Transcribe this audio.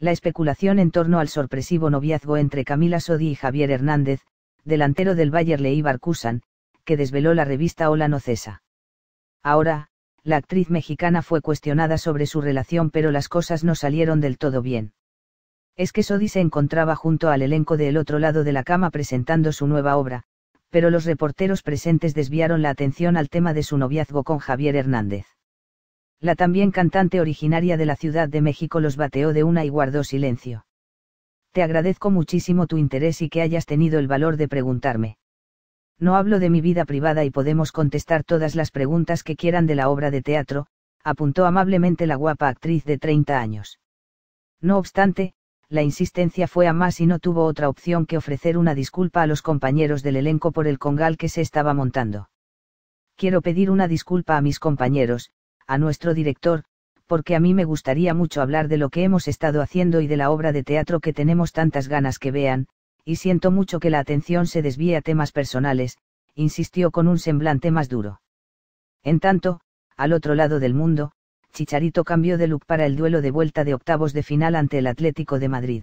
La especulación en torno al sorpresivo noviazgo entre Camila Sodi y Javier Hernández, delantero del Bayer Leí Barcusan, que desveló la revista Hola no cesa. Ahora, la actriz mexicana fue cuestionada sobre su relación pero las cosas no salieron del todo bien. Es que Sodi se encontraba junto al elenco del otro lado de la cama presentando su nueva obra, pero los reporteros presentes desviaron la atención al tema de su noviazgo con Javier Hernández. La también cantante originaria de la Ciudad de México los bateó de una y guardó silencio. Te agradezco muchísimo tu interés y que hayas tenido el valor de preguntarme. No hablo de mi vida privada y podemos contestar todas las preguntas que quieran de la obra de teatro, apuntó amablemente la guapa actriz de 30 años. No obstante, la insistencia fue a más y no tuvo otra opción que ofrecer una disculpa a los compañeros del elenco por el congal que se estaba montando. Quiero pedir una disculpa a mis compañeros, a nuestro director, porque a mí me gustaría mucho hablar de lo que hemos estado haciendo y de la obra de teatro que tenemos tantas ganas que vean, y siento mucho que la atención se desvíe a temas personales, insistió con un semblante más duro. En tanto, al otro lado del mundo, Chicharito cambió de look para el duelo de vuelta de octavos de final ante el Atlético de Madrid.